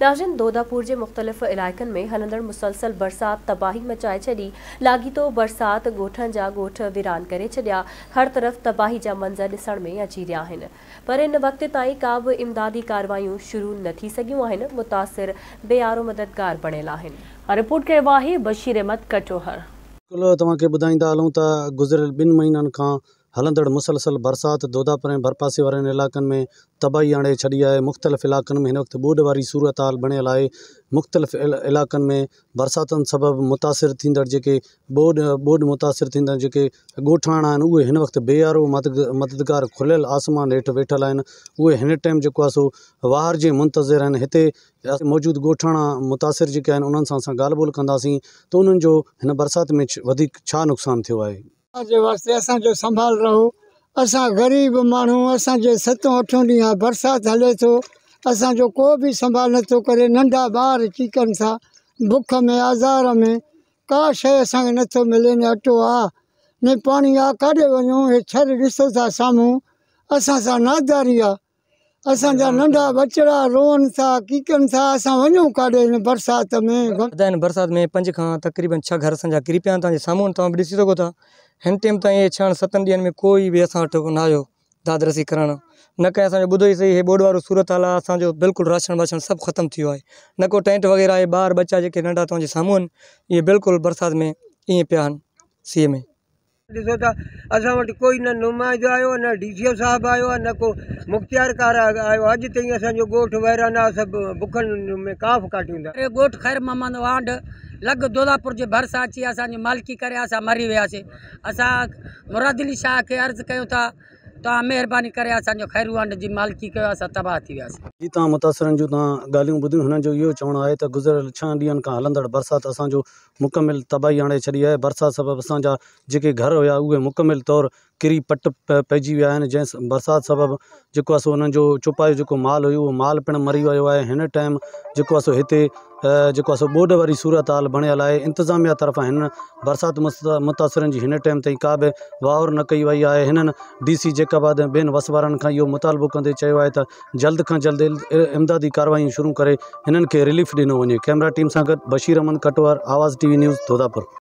नाजिन दोदापुर के मुख़्तलिफ़ इलाक में हलदड़ मुसलसल बरसात तबाही मचाए छी लाॻीतो बरसाति ॻोठनि जा ॻोठ वीरान कर छॾिया हर तरफ़ तबाही जा मंज़र ऐसण में अची रहा आहिनि पर इन वक़्त ताईं का भी इमदादी कार्रवाई शुरू न थी सघियूं आहिनि मुतासिर बेआरो मददगार बनल रिपोर्ट कयो आहे बशीर अहमद कटोहर तव्हांखे ॿुधाईंदा हलूँ तो गुज़िरियल बिन महीन का हलंदड़ मुसलसल बरसाति दोदापुर ऐं भरपासे वारनि इलाइक़नि में तबाही आणे छॾी है मुख़्तलिफ़ इलाक़ में हिन वक़्तु ॿोॾ सूरत हाल बणियल है मुख़्तलिफ़ इलाक़ में बरसात सबब मुतासिर थींदड़ बोड ॿोॾ ॿोॾ मुतासिर थींदड़ जेके ॻोठाणा आहिनि मददगार खुलियल आसमान हेठ वेठल आहिनि टाइम जो आहे सो वार जे मुंतज़िर आहिनि हिते मौजूदु ॻोठाणा मुतासिर जेके आहिनि उन्हनि सां असां ॻाल्हि ॿोल में वधीक छा नुक़सानु थियो आहे असांजे वास्ते असांजो संभाल रहो असां ग़रीब माण्हू असांजे सतो अठो ॾींहं बरसाति हले थो असांजो को बि संभाल नथो करे नंढा ॿार चीकनि था बुख में आज़ार में का शइ असांखे नथो मिले न अटो आहे न पाणी आहे काॾे वञूं हे छॾ ॾिसो था साम्हूं असां सां नादारी आहे असांजा नंढा बचड़ा रोअनि था कीकनि था असां वञूं काॾे हिन बरसाति में बरसाति में पंज खां तक़रीबन छह घर असांजा किरी पिया तव्हांजे साम्हूं तव्हां बि ॾिसी सघो था हिन टाइम ताईं इहे दिन में कोई भी असो वटि न आयो दादरसी करणु न कंहिं असांजो ॿुधो ई सही हे ॿोॾ सूरत हाल आहे असांजो राशन वाशन सब खत्म थी न को टेंट वग़ैरह आहे ॿार बच्चा जेके नंढा तव्हांजे सामून ये बिल्कुल बरसात में ईअं पिया आहिनि में ॾिसो कोई न नुमाइंदो आयो न डी सी आयो न को मुख़्तियारकार आयो आहे अॼु ताईं असांजो ॻोठु वैराना सभु में काफ़ काटियूं था ख़ैर मामा वांड लग दोदापुर के भरसा अची अस मालिकी कर मरी वियासीं अस मुरादली शाह के अर्ज क्यों था तव्हां महिरबानी मालिकी तबाह थी जी तव्हां छह मुकमिल तबाही आने छी है बरसात सबबि असा जेके घर हुआ उ मुकमिल तौर किरी पट पइजी वन आहिनि जंहिं सबब जो जेको आहे सो जो माल हुयो उहो माल पिण मरी वियो आहे हिन टाइम जो आहे सो हिते जेको आहे सो सूरत हाल बणियल है इंतज़ामिया तरफा हिन बरसाति मुस मुतासिरनि टाइम ताईं का भी वावर न कई वई आहे हिननि डी सी जेकाबाद वसवार ॿियनि वस मुतालबो कंदे चयो जल्द का जल्द इमदादी कार्रवाई शुरू करे हिननि रिलीफ दिनों वञे कैमरा टीम से गॾु बशीर अहमद कटवार आवाज़ टीवी न्यूज़ दोदापुर